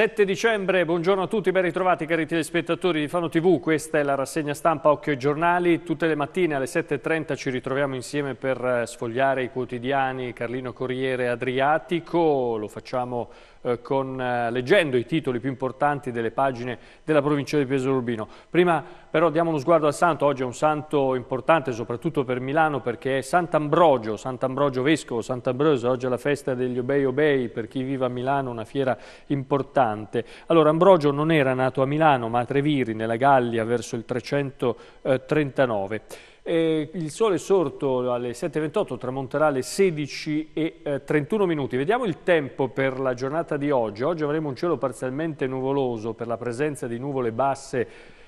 7 dicembre, buongiorno a tutti, ben ritrovati cari telespettatori di Fano TV, questa è la rassegna stampa Occhio ai giornali, tutte le mattine alle 7.30 ci ritroviamo insieme per eh, sfogliare i quotidiani Carlino Corriere Adriatico, lo facciamo eh, con, eh, leggendo i titoli più importanti delle pagine della provincia di Pesaro Urbino. Prima però diamo uno sguardo al santo, oggi è un santo importante soprattutto per Milano perché è Sant'Ambrogio, Sant'Ambrogio Vescovo, Sant'Ambrogio, oggi è la festa degli Obei Obei per chi vive a Milano, una fiera importante. Allora Ambrogio non era nato a Milano ma a Treviri, nella Gallia, verso il 339. Eh, il sole è sorto alle 7.28, tramonterà alle 16.31 eh, minuti. Vediamo il tempo per la giornata di oggi. Oggi avremo un cielo parzialmente nuvoloso per la presenza di nuvole basse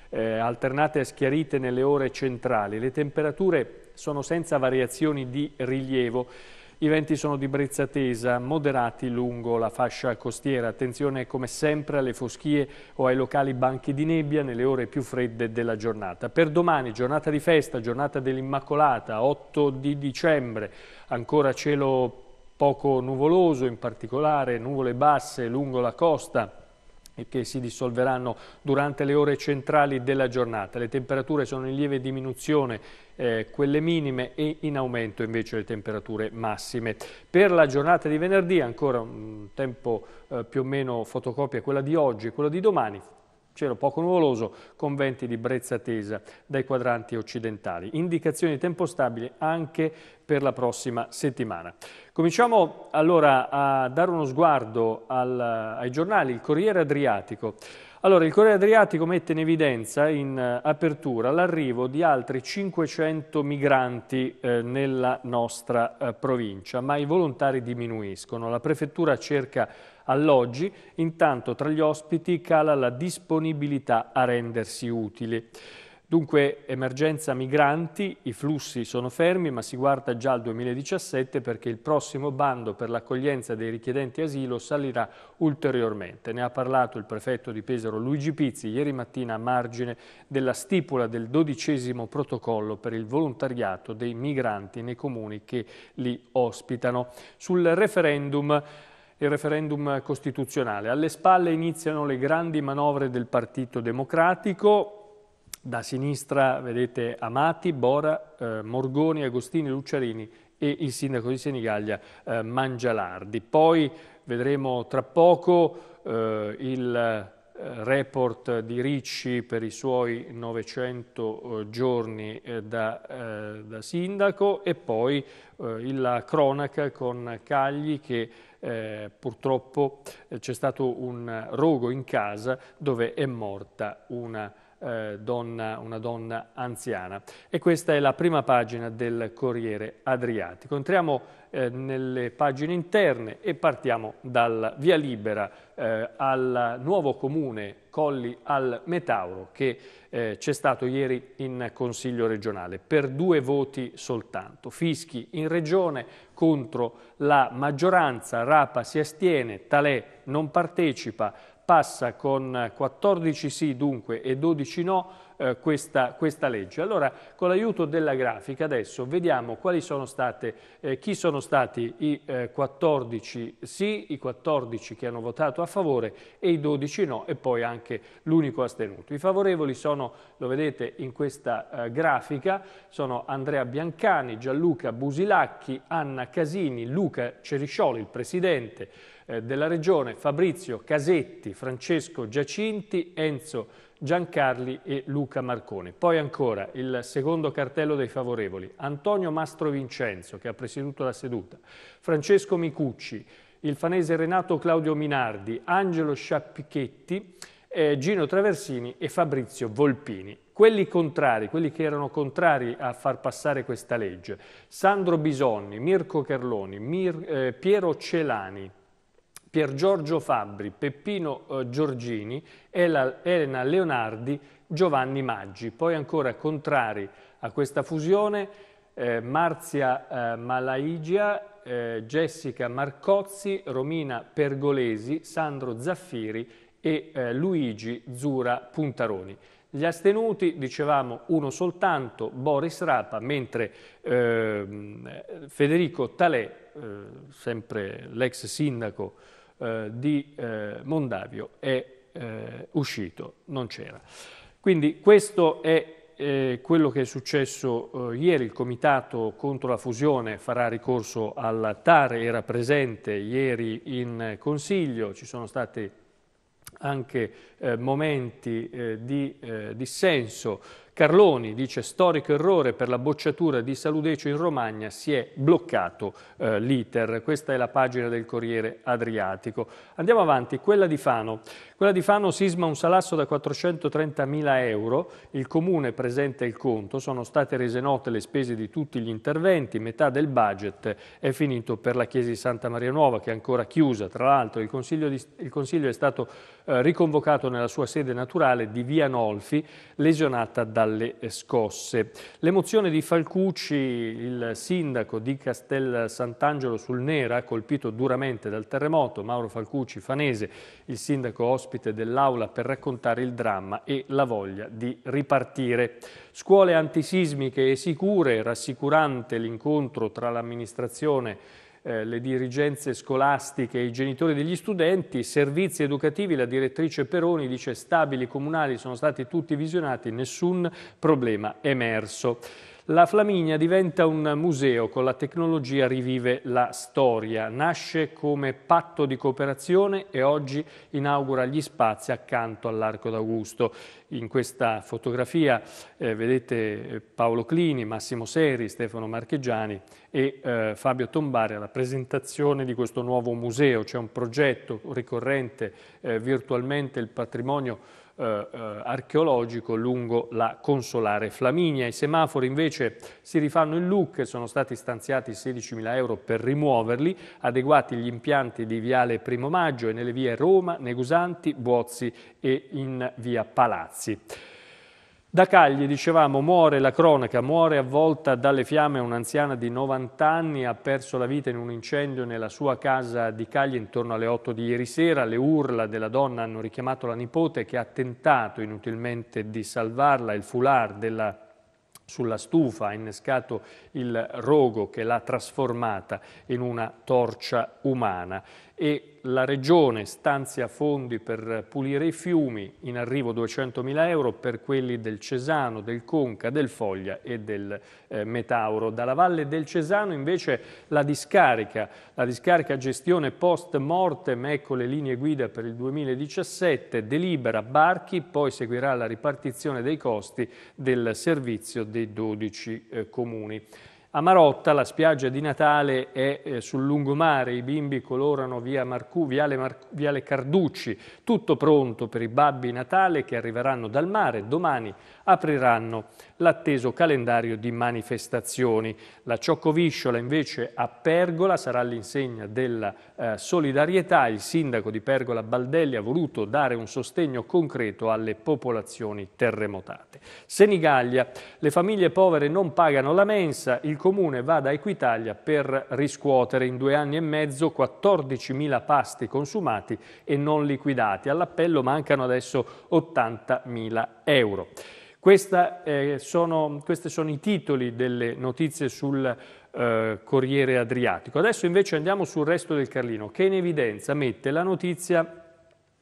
eh, alternate a schiarite nelle ore centrali. Le temperature sono senza variazioni di rilievo. I venti sono di brezza tesa, moderati lungo la fascia costiera. Attenzione come sempre alle foschie o ai locali banchi di nebbia nelle ore più fredde della giornata. Per domani giornata di festa, giornata dell'Immacolata, 8 di dicembre, ancora cielo poco nuvoloso, in particolare nuvole basse lungo la costa e che si dissolveranno durante le ore centrali della giornata. Le temperature sono in lieve diminuzione eh, quelle minime e in aumento invece le temperature massime. Per la giornata di venerdì ancora un tempo eh, più o meno fotocopia quella di oggi e quella di domani, Cielo poco nuvoloso con venti di brezza tesa dai quadranti occidentali. Indicazioni di tempo tempostabili anche per la prossima settimana. Cominciamo allora a dare uno sguardo al, ai giornali, il Corriere Adriatico. Allora, il Corriere Adriatico mette in evidenza in apertura l'arrivo di altri 500 migranti eh, nella nostra eh, provincia, ma i volontari diminuiscono. La prefettura cerca alloggi, intanto tra gli ospiti cala la disponibilità a rendersi utili. Dunque emergenza migranti, i flussi sono fermi ma si guarda già al 2017 perché il prossimo bando per l'accoglienza dei richiedenti asilo salirà ulteriormente. Ne ha parlato il prefetto di Pesaro Luigi Pizzi ieri mattina a margine della stipula del dodicesimo protocollo per il volontariato dei migranti nei comuni che li ospitano. Sul referendum il referendum costituzionale. Alle spalle iniziano le grandi manovre del Partito Democratico, da sinistra vedete Amati, Bora, eh, Morgoni, Agostini, Lucciarini e il sindaco di Senigallia eh, Mangialardi. Poi vedremo tra poco eh, il eh, report di Ricci per i suoi 900 eh, giorni eh, da, da sindaco e poi la cronaca con Cagli che eh, purtroppo eh, c'è stato un rogo in casa dove è morta una eh, donna, una donna anziana. E questa è la prima pagina del Corriere Adriatico. Entriamo eh, nelle pagine interne e partiamo dal Via Libera eh, al nuovo comune Colli al Metauro che eh, c'è stato ieri in Consiglio regionale per due voti soltanto. Fischi in regione contro la maggioranza, Rapa si astiene, Talè non partecipa, passa con 14 sì dunque e 12 no eh, questa, questa, legge. Allora con l'aiuto della grafica adesso vediamo sono state, eh, chi sono stati i eh, 14 sì, i 14 che hanno votato a favore e i 12 no e poi anche l'unico astenuto. I favorevoli sono, lo vedete in questa eh, grafica, sono Andrea Biancani, Gianluca Busilacchi, Anna Casini, Luca Ceriscioli, il Presidente, eh, della Regione, Fabrizio Casetti, Francesco Giacinti, Enzo Giancarli e Luca Marconi. Poi ancora il secondo cartello dei favorevoli, Antonio Mastro Vincenzo che ha presieduto la seduta, Francesco Micucci, il fanese Renato Claudio Minardi, Angelo Sciappichetti, eh, Gino Traversini e Fabrizio Volpini. Quelli contrari, quelli che erano contrari a far passare questa legge, Sandro Bisogni, Mirko Carloni, Mir eh, Piero Celani, Pier Giorgio Fabbri, Peppino eh, Giorgini, Elena Leonardi, Giovanni Maggi. Poi ancora contrari a questa fusione eh, Marzia eh, Malaigia, eh, Jessica Marcozzi, Romina Pergolesi, Sandro Zaffiri e eh, Luigi Zura Puntaroni. Gli astenuti, dicevamo, uno soltanto, Boris Rapa, mentre ehm, Federico Talè, eh, sempre l'ex sindaco eh, di eh, Mondavio è eh, uscito, non c'era. Quindi questo è eh, quello che è successo ieri, il comitato contro la fusione farà ricorso al TAR, era presente ieri in Consiglio, ci sono stati anche momenti di dissenso Carloni dice storico errore per la bocciatura di Saludecio in Romagna, si è bloccato eh, l'iter. Questa è la pagina del Corriere Adriatico. Andiamo avanti, quella di Fano. Quella di Fano sisma un salasso da 430.000 euro, il Comune presenta il conto, sono state rese note le spese di tutti gli interventi, metà del budget è finito per la Chiesa di Santa Maria Nuova che è ancora chiusa, tra l'altro il, il, Consiglio è stato eh, riconvocato nella sua sede naturale di Via Nolfi, lesionata da dalle scosse. L'emozione di Falcucci, il sindaco di Castel Sant'Angelo sul Nera, colpito duramente dal terremoto, Mauro Falcucci Fanese, il sindaco ospite dell'aula per raccontare il dramma e la voglia di ripartire. Scuole antisismiche e sicure, rassicurante l'incontro tra l'amministrazione e eh, le dirigenze scolastiche e i genitori degli studenti, servizi educativi, la direttrice Peroni dice stabili comunali sono stati tutti visionati, nessun problema emerso. La Flaminia diventa un museo, con la tecnologia rivive la storia, nasce come patto di cooperazione e oggi inaugura gli spazi accanto all'Arco d'Augusto. In questa fotografia eh, vedete eh, Paolo Clini, Massimo Seri, Stefano Marchegiani e eh, Fabio Tombari alla presentazione di questo nuovo museo. C'è un progetto ricorrente eh, virtualmente il patrimonio eh, eh, archeologico lungo la Consolare Flaminia. I semafori invece si rifanno in look, sono stati stanziati 16.000 euro per rimuoverli, adeguati gli impianti di Viale Primo Maggio e nelle vie Roma, Negusanti, Buozzi e in via Palazzi. Da Cagli, dicevamo, muore la cronaca, muore avvolta dalle fiamme un'anziana di 90 anni, ha perso la vita in un incendio nella sua casa di Cagli intorno alle 8 di ieri sera. Le urla della donna hanno richiamato la nipote che ha tentato inutilmente di salvarla, il foulard della sulla stufa, ha innescato il rogo che l'ha trasformata in una torcia umana e la Regione stanzia fondi per pulire i fiumi, in arrivo 200.000 euro per quelli del Cesano, del Conca, del Foglia e del eh, Metauro. Dalla Valle del Cesano invece la discarica, la discarica gestione post mortem, ecco le linee guida per il 2017, delibera Barchi, poi seguirà la ripartizione dei costi del servizio dei 12 eh, comuni. A Marotta la spiaggia di Natale è eh, sul lungomare, i bimbi colorano via Marcu, viale, Mar viale Carducci, tutto pronto per i babbi Natale che arriveranno dal mare domani apriranno l'atteso calendario di manifestazioni. La Cioccovisciola invece a Pergola sarà l'insegna della eh, solidarietà. Il sindaco di Pergola Baldelli ha voluto dare un sostegno concreto alle popolazioni terremotate. Senigallia, le famiglie povere non pagano la mensa, il comune vada da Equitalia per riscuotere in due anni e mezzo 14.000 pasti consumati e non liquidati. All'appello mancano adesso 80.000 euro. Questa, eh, sono, questi sono i titoli delle notizie sul eh, Corriere Adriatico. Adesso invece andiamo sul resto del Carlino che in evidenza mette la notizia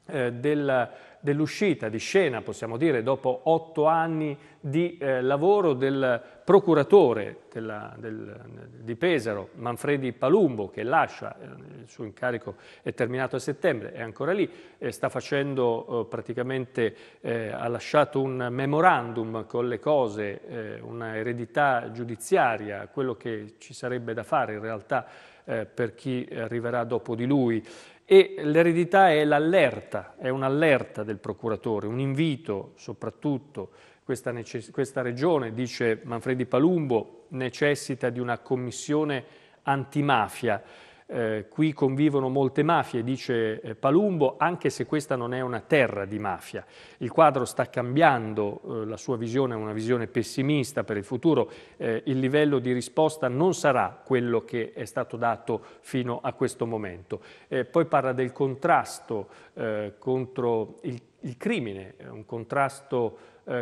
eh, della dell'uscita di scena, possiamo dire, dopo otto anni di eh, lavoro del procuratore della, del, di Pesaro, Manfredi Palumbo, che lascia, eh, il suo incarico è terminato a settembre, è ancora lì, sta facendo eh, praticamente, eh, ha lasciato un memorandum con le cose, eh, una eredità giudiziaria, quello che ci sarebbe da fare in realtà eh, per chi arriverà dopo di lui. E l'eredità è l'allerta, è un'allerta del procuratore, un invito soprattutto. Questa, questa regione, dice Manfredi Palumbo, necessita di una commissione antimafia eh, qui convivono molte mafie, dice eh, Palumbo, anche se questa non è una terra di mafia. Il quadro sta cambiando, eh, la sua visione è una visione pessimista per il futuro, eh, il livello di risposta non sarà quello che è stato dato fino a questo momento. Eh, poi parla del contrasto eh, contro il, il crimine, un contrasto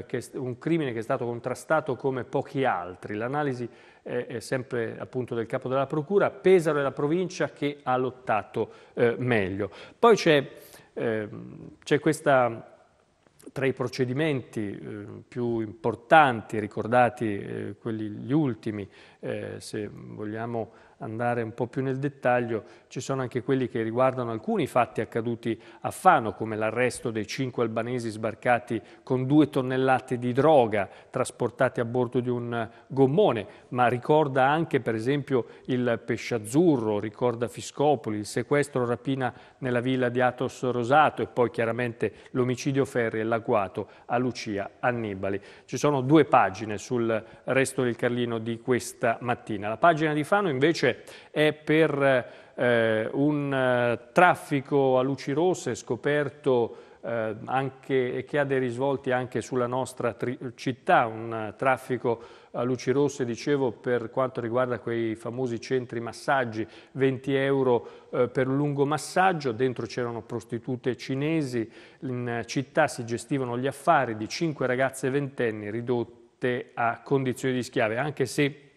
che, un crimine che è stato contrastato come pochi altri. L'analisi eh, sempre appunto del capo della procura, Pesaro è la provincia che ha lottato eh, meglio. Poi c'è, eh, c'è questa tra i procedimenti eh, più importanti, ricordati eh, quelli, gli ultimi, eh, se vogliamo andare un po' più nel dettaglio, ci sono anche quelli che riguardano alcuni fatti accaduti a Fano, come l'arresto dei cinque albanesi sbarcati con due tonnellate di droga trasportati a bordo di un gommone, ma ricorda anche per esempio il pesce azzurro, ricorda Fiscopoli, il sequestro rapina nella villa di Atos Rosato e poi chiaramente l'omicidio Ferri e l'agguato a Lucia Annibali. Ci sono due pagine sul resto del Carlino di questa questa mattina. La pagina di Fano invece è per eh, un eh, traffico a luci rosse scoperto eh, anche, che ha dei risvolti anche sulla nostra città, un eh, traffico a luci rosse, dicevo, per quanto riguarda quei famosi centri massaggi, 20 euro eh, per un lungo massaggio, dentro c'erano prostitute cinesi, in città si gestivano gli affari di 5 ragazze ventenni ridotte a condizioni di schiave, anche se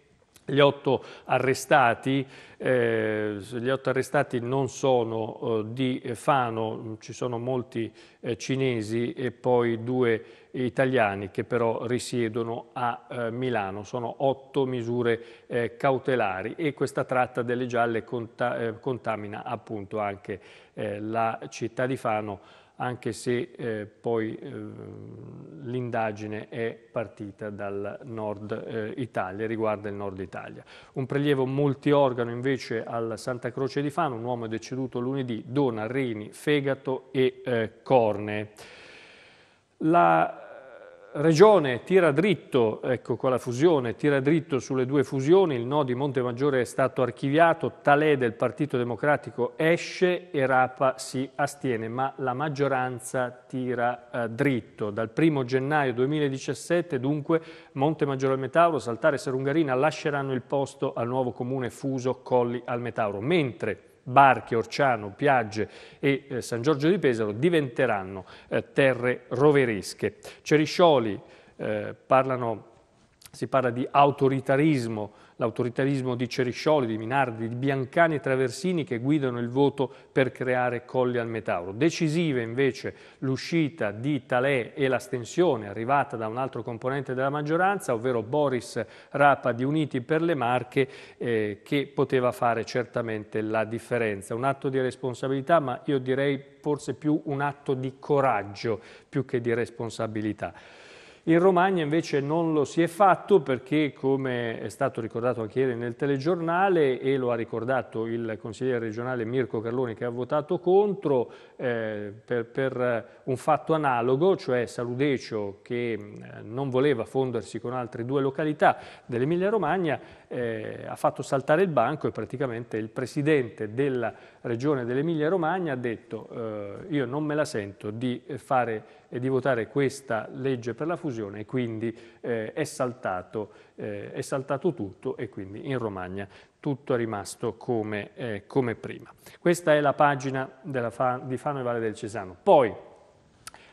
gli otto, arrestati, eh, gli otto arrestati, non sono eh, di Fano, ci sono molti eh, cinesi e poi due italiani che però risiedono a eh, Milano. Sono otto misure eh, cautelari e questa tratta delle gialle conta, eh, contamina appunto anche la città di Fano anche se eh, poi eh, l'indagine è partita dal nord eh, Italia, riguarda il nord Italia. Un prelievo multiorgano invece al Santa Croce di Fano, un uomo deceduto lunedì, dona reni, fegato e eh, corne. La regione tira dritto, ecco qua la fusione, tira dritto sulle due fusioni, il no di Montemaggiore è stato archiviato, Talè del Partito Democratico esce e Rapa si astiene, ma la maggioranza tira eh, dritto. Dal 1 gennaio 2017 dunque Montemaggiore al Metauro, Saltare e Serungarina lasceranno il posto al nuovo comune fuso Colli al Metauro, mentre Barche, Orciano, Piagge e eh, San Giorgio di Pesaro diventeranno eh, terre roveresche. Ceriscioli eh, parlano si parla di autoritarismo, l'autoritarismo di Ceriscioli, di Minardi, di Biancani e Traversini che guidano il voto per creare colli al Metauro. Decisive invece l'uscita di Talè e l'astensione arrivata da un altro componente della maggioranza, ovvero Boris Rapa di Uniti per le Marche, eh, che poteva fare certamente la differenza. Un atto di responsabilità, ma io direi forse più un atto di coraggio più che di responsabilità. In Romagna invece non lo si è fatto perché, come è stato ricordato anche ieri nel telegiornale e lo ha ricordato il consigliere regionale Mirko Carloni che ha votato contro eh, per, per, eh, un fatto analogo, cioè Saludecio che eh, non voleva fondersi con altre due località dell'Emilia Romagna, eh, ha fatto saltare il banco e praticamente il presidente della regione dell'Emilia Romagna ha detto eh, io non me la sento di, fare, di votare questa legge per la fusione e quindi eh, è, saltato, eh, è, saltato, tutto e quindi in Romagna tutto è rimasto come, eh, come prima. Questa è la pagina Fa, di Fano e Valle del Cesano. Poi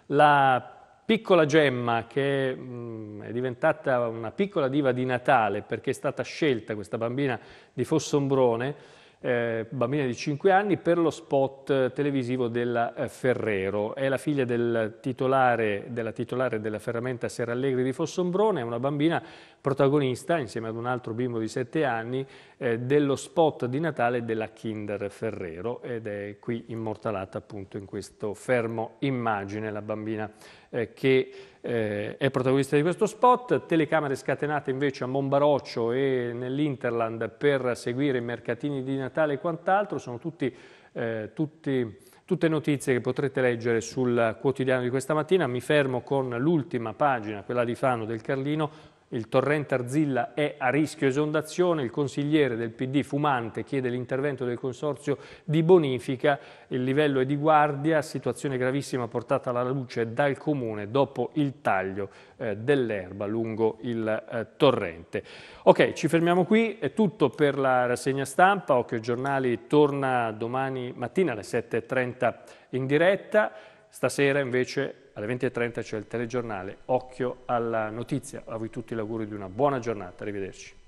la piccola gemma che mh, mm, è diventata una piccola diva di Natale perché è stata scelta questa bambina di Fossombrone eh, bambina di 5 anni per lo spot eh, televisivo della eh, Ferrero. È la figlia del titolare, della titolare della ferramenta Serallegri di Fossombrone, è una bambina protagonista insieme ad un altro bimbo di 7 anni eh, dello spot di Natale della Kinder Ferrero ed è qui immortalata appunto in questo fermo immagine la bambina eh, che eh, è protagonista di questo spot, telecamere scatenate invece a Monbaroccio e nell'Interland per seguire i mercatini di Natale e quant'altro, sono tutti, eh, tutti, tutte notizie che potrete leggere sul quotidiano di questa mattina, mi fermo con l'ultima pagina, quella di Fano del Carlino, il torrente Arzilla è a rischio esondazione, il consigliere del PD Fumante chiede l'intervento del consorzio di bonifica, il livello è di guardia, situazione gravissima portata alla luce dal comune dopo il taglio eh, dell'erba lungo il eh, torrente. Ok, ci fermiamo qui, è tutto per la rassegna stampa, Occhio Giornali torna domani mattina alle 7.30 in diretta, stasera invece alle 20.30 c'è il telegiornale, occhio alla notizia, a voi tutti l'augurio di una buona giornata, arrivederci.